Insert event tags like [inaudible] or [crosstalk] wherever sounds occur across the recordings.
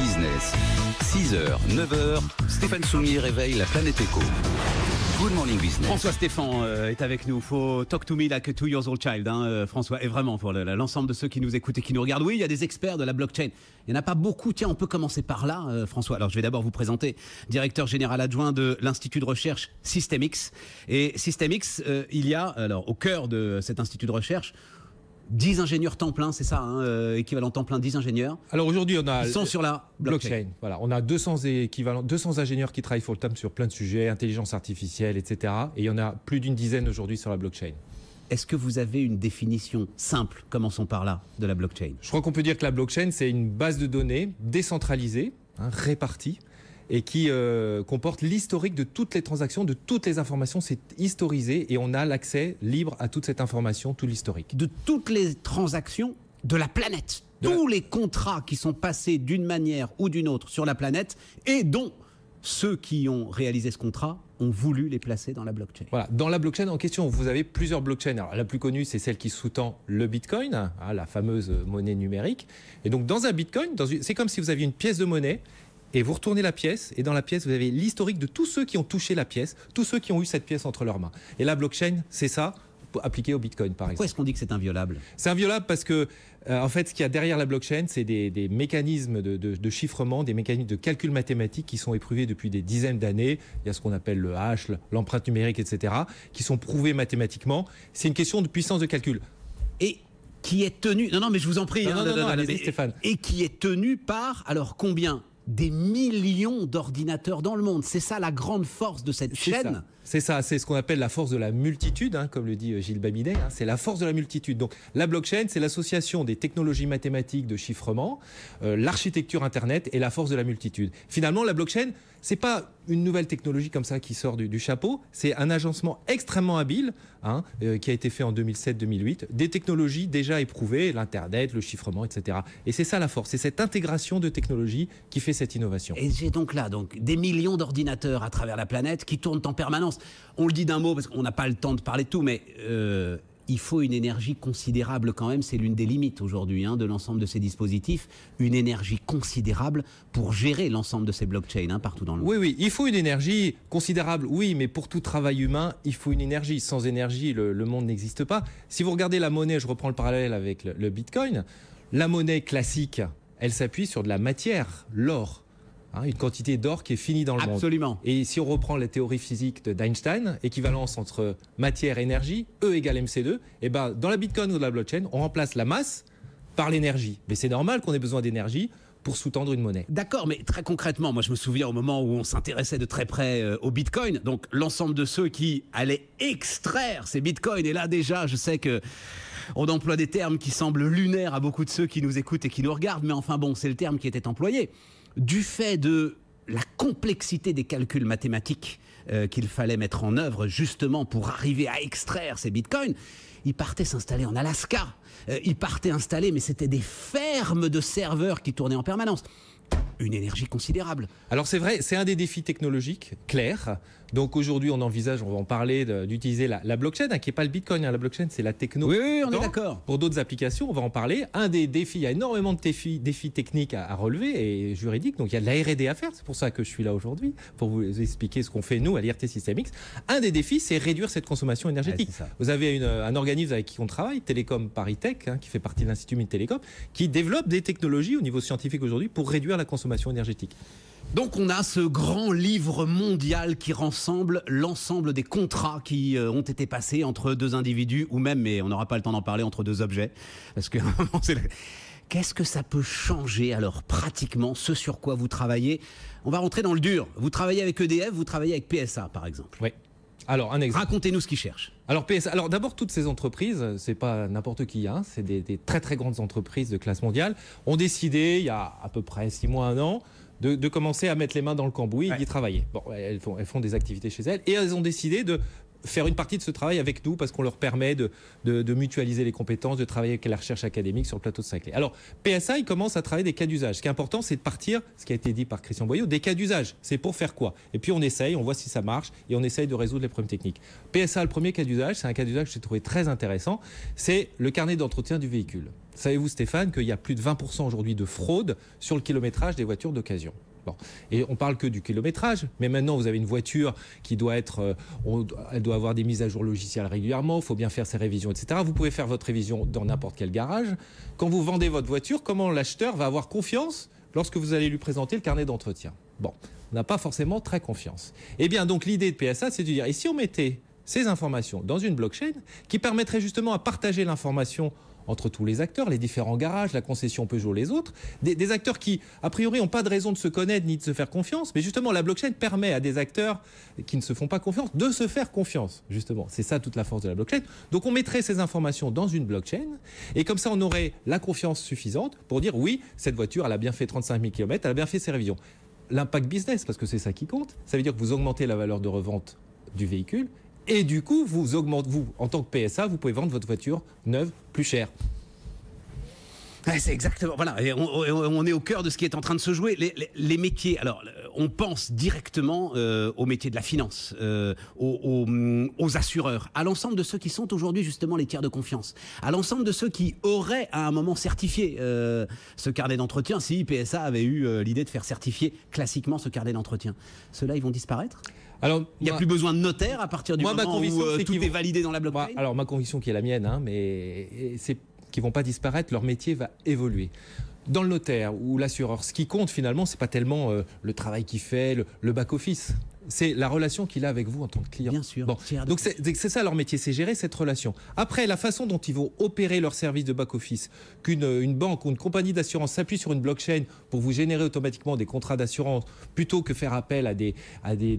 Business. 6h, 9h, Stéphane Soumier réveille la planète éco. Good morning business. François Stéphane euh, est avec nous. Faut talk to me like a two years old child, hein, euh, François. Et vraiment, pour l'ensemble de ceux qui nous écoutent et qui nous regardent, oui, il y a des experts de la blockchain. Il n'y en a pas beaucoup. Tiens, on peut commencer par là, euh, François. Alors, je vais d'abord vous présenter, directeur général adjoint de l'Institut de recherche Systemix. Et Systemix, il y a, alors, au cœur de cet institut de recherche, 10 ingénieurs temps plein, c'est ça, hein, euh, équivalent temps plein, 10 ingénieurs. Alors aujourd'hui, on a. Ils sur la blockchain. Voilà, on a 200, ingénieurs qui travaillent full time sur plein de sujets, intelligence artificielle, etc. Et il y en a plus d'une dizaine aujourd'hui sur la blockchain. Est-ce que vous avez une définition simple, commençons par là, de la blockchain Je crois qu'on peut dire que la blockchain, c'est une base de données décentralisée, hein, répartie, et qui euh, comporte l'historique de toutes les transactions, de toutes les informations. C'est historisé et on a l'accès libre à toute cette information, tout l'historique. De toutes les transactions de la planète. tous les contrats qui sont passés d'une manière ou d'une autre sur la planète et dont ceux qui ont réalisé ce contrat ont voulu les placer dans la blockchain. Voilà, dans la blockchain en question, vous avez plusieurs blockchains. Alors, la plus connue, c'est celle qui sous-tend le Bitcoin, hein, la fameuse monnaie numérique. Et donc, dans un Bitcoin, c'est comme si vous aviez une pièce de monnaie et vous retournez la pièce, et dans la pièce, vous avez l'historique de tous ceux qui ont touché la pièce, tous ceux qui ont eu cette pièce entre leurs mains. Et la blockchain, c'est ça appliqué au Bitcoin, par exemple. Pourquoi est-ce qu'on dit que c'est inviolable C'est inviolable parce que, euh, en fait, ce qu'il y a derrière la blockchain, c'est des, mécanismes de, chiffrement, des mécanismes de calcul mathématique qui sont éprouvés depuis des dizaines d'années. Il y a ce qu'on appelle le hash, l'empreinte numérique, etc., qui sont prouvés mathématiquement. C'est une question de puissance de calcul. Et qui est tenu Non, non, mais je vous en prie. Non, hein, non, non, Stéphane. Et qui est tenu par, alors combien des millions d'ordinateurs dans le monde. C'est ça la grande force de cette chaîne. C'est ça, c'est ce qu'on appelle la force de la multitude, hein, comme le dit euh, Gilles Babinet. Hein. c'est la force de la multitude. Donc la blockchain, c'est l'association des technologies mathématiques de chiffrement, euh, l'architecture Internet et la force de la multitude. Finalement, la blockchain, c'est pas une nouvelle technologie comme ça qui sort du, chapeau. C'est un agencement extrêmement habile hein, euh, qui a été fait en 2007-2008 des technologies déjà éprouvées, l'internet, le chiffrement, etc. Et c'est ça la force, c'est cette intégration de technologies qui fait cette innovation. Et j'ai donc là donc des millions d'ordinateurs à travers la planète qui tournent en permanence. On le dit d'un mot parce qu'on n'a pas le temps de parler de tout, mais euh, il faut une énergie considérable quand même. C'est l'une des limites aujourd'hui hein, de l'ensemble de ces dispositifs. Une énergie considérable pour gérer l'ensemble de ces blockchains hein, partout dans le monde. Oui, oui, il faut une énergie considérable, oui, mais pour tout travail humain, il faut une énergie. Sans énergie, le, monde n'existe pas. Si vous regardez la monnaie, je reprends le parallèle avec le Bitcoin, la monnaie classique, elle s'appuie sur de la matière, l'or. Hein, une quantité d'or qui est finie dans le Absolument. monde. Absolument. Et si on reprend la théorie physique d'Einstein, équivalence entre matière et énergie, E égale MC2, et eh ben, dans la Bitcoin ou dans la blockchain, on remplace la masse par l'énergie. Mais c'est normal qu'on ait besoin d'énergie pour sous-tendre une monnaie. D'accord, mais très concrètement, moi je me souviens au moment où on s'intéressait de très près euh, au Bitcoin, donc l'ensemble de ceux qui allaient extraire ces Bitcoins, et là déjà je sais que on emploie des termes qui semblent lunaires à beaucoup de ceux qui nous écoutent et qui nous regardent, mais enfin bon, c'est le terme qui était employé du fait de la complexité des calculs mathématiques euh, qu'il fallait mettre en œuvre justement pour arriver à extraire ces bitcoins, ils partaient s'installer en Alaska. Euh, ils partaient installer, mais c'était des fermes de serveurs qui tournaient en permanence une énergie considérable. Alors c'est vrai, c'est un des défis technologiques, clair. Donc aujourd'hui, on envisage, on va en parler, d'utiliser la, blockchain, hein, qui n'est pas le Bitcoin, hein. la blockchain, c'est la techno. Oui, on est d'accord. Pour d'autres applications, on va en parler. Un des défis, il y a énormément de défis, défis techniques à, relever et juridiques. Donc il y a de la R&D à faire. C'est pour ça que je suis là aujourd'hui pour vous expliquer ce qu'on fait nous à l'IRT Systemix. Un des défis, c'est réduire cette consommation énergétique. vous avez un organisme avec qui on travaille, Télécom Paris Tech, hein, qui fait partie de l'Institut Mines Télécom, qui développe des technologies au niveau scientifique aujourd'hui pour réduire la consommation énergétique. Donc on a ce grand livre mondial qui rassemble l'ensemble des contrats qui euh, ont été passés entre deux individus ou même, mais on n'aura pas le temps d'en parler, entre deux objets. Parce que [laughs] Qu'est-ce que ça peut changer alors pratiquement ce sur quoi vous travaillez On va rentrer dans le dur. Vous travaillez avec EDF, vous travaillez avec PSA par exemple. Oui. Alors, un exemple. Racontez-nous ce qu'ils cherchent. Alors, PS, alors d'abord, toutes ces entreprises, euh, c'est pas n'importe qui, hein, c'est des, très très grandes entreprises de classe mondiale, ont décidé, il y a à peu près six mois, un an, de, commencer à mettre les mains dans le cambouis et d'y travailler. Bon, elles font des activités chez elles et elles ont décidé de faire une partie de ce travail avec nous parce qu'on leur permet de, mutualiser les compétences, de travailler avec la recherche académique sur le plateau de Saclay. Alors, PSA, il commence à travailler des cas d'usage. Ce qui est important, c'est de partir, ce qui a été dit par Christian Boyau, des cas d'usage. C'est pour faire quoi Et puis on essaye, on voit si ça marche et on essaye de résoudre les problèmes techniques. PSA, le premier cas d'usage, c'est un cas d'usage que j'ai trouvé très intéressant, c'est le carnet d'entretien du véhicule. Savez-vous, Stéphane, qu'il y a plus de 20% aujourd'hui de fraude sur le kilométrage des voitures d'occasion Bon. Et on parle que du kilométrage, mais maintenant vous avez une voiture qui doit être, euh, doit avoir des mises à jour logicielles régulièrement, il faut bien faire ses révisions, etc. Vous pouvez faire votre révision dans n'importe quel garage. Quand vous vendez votre voiture, comment l'acheteur va avoir confiance lorsque vous allez lui présenter le carnet d'entretien Bon, on n'a pas forcément très confiance. Eh bien, donc l'idée de PSA, c'est de dire, et si on mettait ces informations dans une blockchain qui permettrait justement à partager l'information entre tous les acteurs, les différents garages, la concession Peugeot, les autres, des, acteurs qui, a priori, n'ont pas de raison de se connaître ni de se faire confiance, mais justement, la blockchain permet à des acteurs qui ne se font pas confiance de se faire confiance, justement. C'est ça toute la force de la blockchain. Donc on mettrait ces informations dans une blockchain, et comme ça, on aurait la confiance suffisante pour dire, oui, cette voiture, elle a bien fait 35 000 km, elle a bien fait ses révisions l'impact business, parce que c'est ça qui compte. Ça veut dire que vous augmentez la valeur de revente du véhicule et du coup, vous augmentez, vous, en tant que PSA, vous pouvez vendre votre voiture neuve plus chère. C'est exactement. Voilà, on, est au cœur de ce qui est en train de se jouer. Les, métiers. Alors, euh, on pense directement euh, aux métiers de la finance, euh, mm, aux, assureurs, à l'ensemble de ceux qui sont aujourd'hui justement les tiers de confiance, à l'ensemble de ceux qui auraient à un moment certifié ce carnet d'entretien si PSA avait eu l'idée de faire certifier classiquement ce carnet d'entretien. Ceux-là, ils vont disparaître il n'y a plus besoin de notaire à partir du moment où euh, tout est validé dans la blockchain. alors ma conviction qui est la mienne, hein, mais c'est qu'ils vont pas disparaître, leur métier va évoluer. Dans le notaire ou l'assureur, ce qui compte finalement, c'est pas tellement euh, le travail qu'il fait, le back office c'est la relation qu'il a avec vous en tant que client. Bien sûr. Donc c'est ça leur métier, c'est gérer cette relation. Après, la façon dont ils vont opérer leur service de back-office, qu'une banque ou une compagnie d'assurance s'appuie sur une blockchain pour vous générer automatiquement des contrats d'assurance, plutôt que faire appel à des,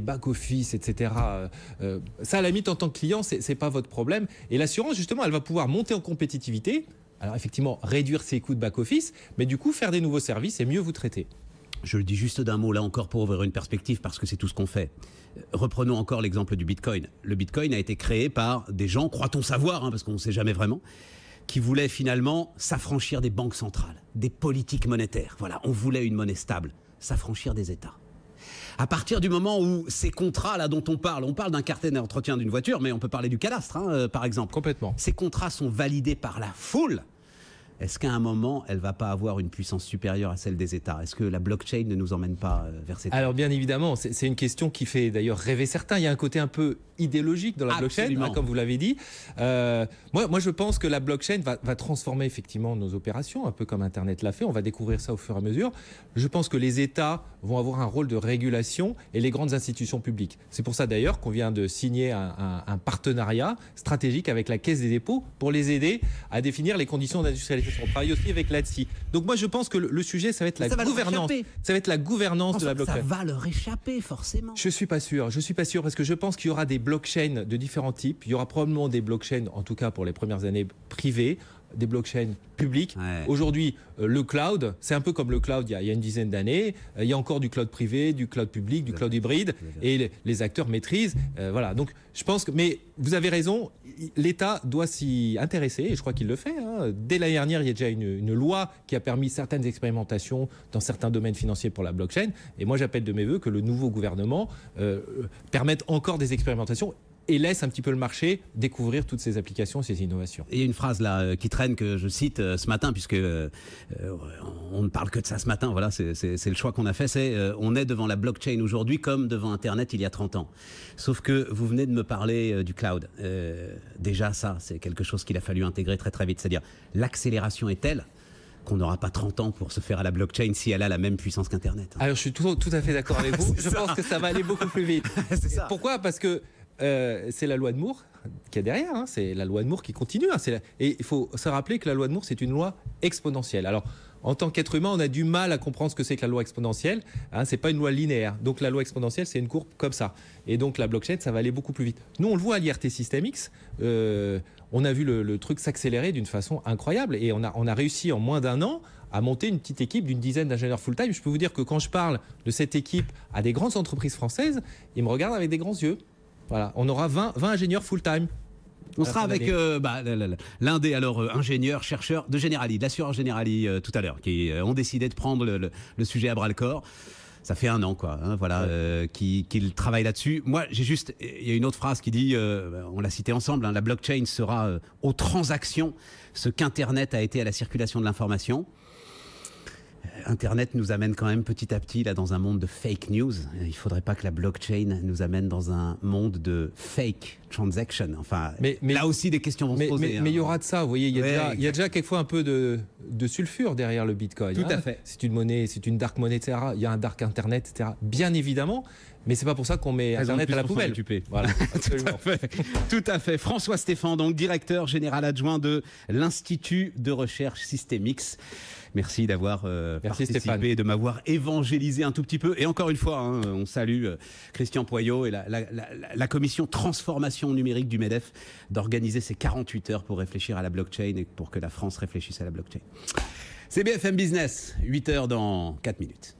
back-office, etc. Euh, euh, ça, à la limite, en tant que client, ce n'est pas votre problème. Et l'assurance, justement, elle va pouvoir monter en compétitivité. Alors effectivement, réduire ses coûts de back-office, mais du coup, faire des nouveaux services et mieux vous traiter. Je le dis juste d'un mot là encore pour ouvrir une perspective parce que c'est tout ce qu'on fait. Euh, reprenons encore l'exemple du Bitcoin. Le Bitcoin a été créé par des gens, croit-on savoir, hein, parce qu'on ne sait jamais vraiment, qui voulaient finalement s'affranchir des banques centrales, des politiques monétaires. Voilà, on voulait une monnaie stable, s'affranchir des États. À partir du moment où ces contrats-là dont on parle, on parle d'un cartel d'entretien d'une voiture, mais on peut parler du cadastre, hein, euh, par exemple. Complètement. Ces contrats sont validés par la foule est-ce qu'à un moment, elle va pas avoir une puissance supérieure à celle des États Est-ce que la blockchain ne nous emmène pas euh, vers cette... Alors bien évidemment, c'est une question qui fait d'ailleurs rêver certains. Il y a un côté un peu idéologique dans la blockchain, hein, comme vous l'avez dit. Euh, moi, moi, je pense que la blockchain va, va, transformer effectivement nos opérations, un peu comme Internet l'a fait. On va découvrir ça au fur et à mesure. Je pense que les États vont avoir un rôle de régulation et les grandes institutions publiques. C'est pour ça d'ailleurs qu'on vient de signer un, un partenariat stratégique avec la Caisse des dépôts pour les aider à définir les conditions d'industrialisation on aussi avec l'ADSI. Donc moi, je pense que le, sujet, ça va être la gouvernance. ça va être la gouvernance de la blockchain. Ça va leur échapper, forcément. Je suis pas sûr. Je suis pas sûr parce que je pense qu'il y aura des blockchains de différents types. Il y aura probablement des blockchains, en tout cas pour les premières années privées, des blockchains publiques. Aujourd'hui, euh, le cloud, c'est un peu comme le cloud il y a, une dizaine d'années. Euh, il y a encore du cloud privé, du cloud public, du cloud hybride, et les, acteurs maîtrisent. Euh, voilà. Donc, je pense que, mais vous avez raison, l'État doit s'y intéresser, et je crois qu'il le fait. Hein. Dès l'année dernière, il y a déjà une, loi qui a permis certaines expérimentations dans certains domaines financiers pour la blockchain. Et moi, j'appelle de mes voeux que le nouveau gouvernement permette encore des expérimentations et laisse un petit peu le marché découvrir toutes ces applications, ces innovations. Et il y a une phrase là euh, qui traîne que je cite euh, ce matin, puisque euh, on ne parle que de ça ce matin, voilà, c'est le choix qu'on a fait, c'est on est devant la blockchain aujourd'hui comme devant Internet il y a 30 ans. Sauf que vous venez de me parler du cloud. déjà ça, c'est quelque chose qu'il a fallu intégrer très très vite, c'est-à-dire l'accélération est telle qu'on n'aura pas 30 ans pour se faire à la blockchain si elle a la même puissance qu'Internet. Hein. Alors je suis tout, à fait d'accord avec vous. [laughs] je pense que ça va aller beaucoup plus vite. [laughs] Pourquoi Parce que euh, c'est la loi de Moore qui est derrière. Hein. C'est la loi de Moore qui continue. Hein. Et il faut se rappeler que la loi de Moore, c'est une loi exponentielle. Alors, en tant qu'être humain, on a du mal à comprendre ce que c'est que la loi exponentielle. Hein, c'est pas une loi linéaire. Donc la loi exponentielle, c'est une courbe comme ça. Et donc la blockchain, ça va aller beaucoup plus vite. Nous, on le voit à l'IRT System X. Euh, on a vu le, truc s'accélérer d'une façon incroyable. Et on a, on a réussi en moins d'un an à monter une petite équipe d'une dizaine d'ingénieurs full-time. Je peux vous dire que quand je parle de cette équipe à des grandes entreprises françaises, ils me regardent avec des grands yeux on aura 20, ingénieurs full-time. On sera avec euh, bah, l'un des alors euh, ingénieurs, chercheurs de Generali, de l'assureur Generali euh, tout à l'heure, qui ont décidé de prendre le, sujet à bras le corps. Ça fait un an, quoi. Hein, voilà, qu'il travaille là-dessus. Moi, j'ai juste, il y a une autre phrase qui dit, on l'a cité ensemble, hein, la blockchain sera aux transactions ce qu'Internet a été à la circulation de l'information. Internet nous amène quand même petit à petit là dans un monde de fake news. Il ne faudrait pas que la blockchain nous amène dans un monde de fake transactions. Enfin, mais, là aussi des questions vont se poser. Hein. Mais, il y aura de ça, vous voyez. Il y a, déjà, quelquefois un peu de, de sulfure derrière le Bitcoin. Tout hein. à fait. C'est une monnaie, c'est une dark monnaie, etc. Il y a un dark Internet, etc. Bien évidemment, mais c'est pas pour ça qu'on met Internet à la poubelle. Voilà, [laughs] Tout, à fait. Tout à fait. François Stéphane, donc directeur général adjoint de l'Institut de recherche Systémix. Merci d'avoir euh, participé, et de m'avoir évangélisé un tout petit peu. Et encore une fois, hein, on salue euh, Christian Poyot et la, commission transformation numérique du MEDEF d'organiser ces 48 heures pour réfléchir à la blockchain et pour que la France réfléchisse à la blockchain. C'est BFM Business, 8 heures dans 4 minutes.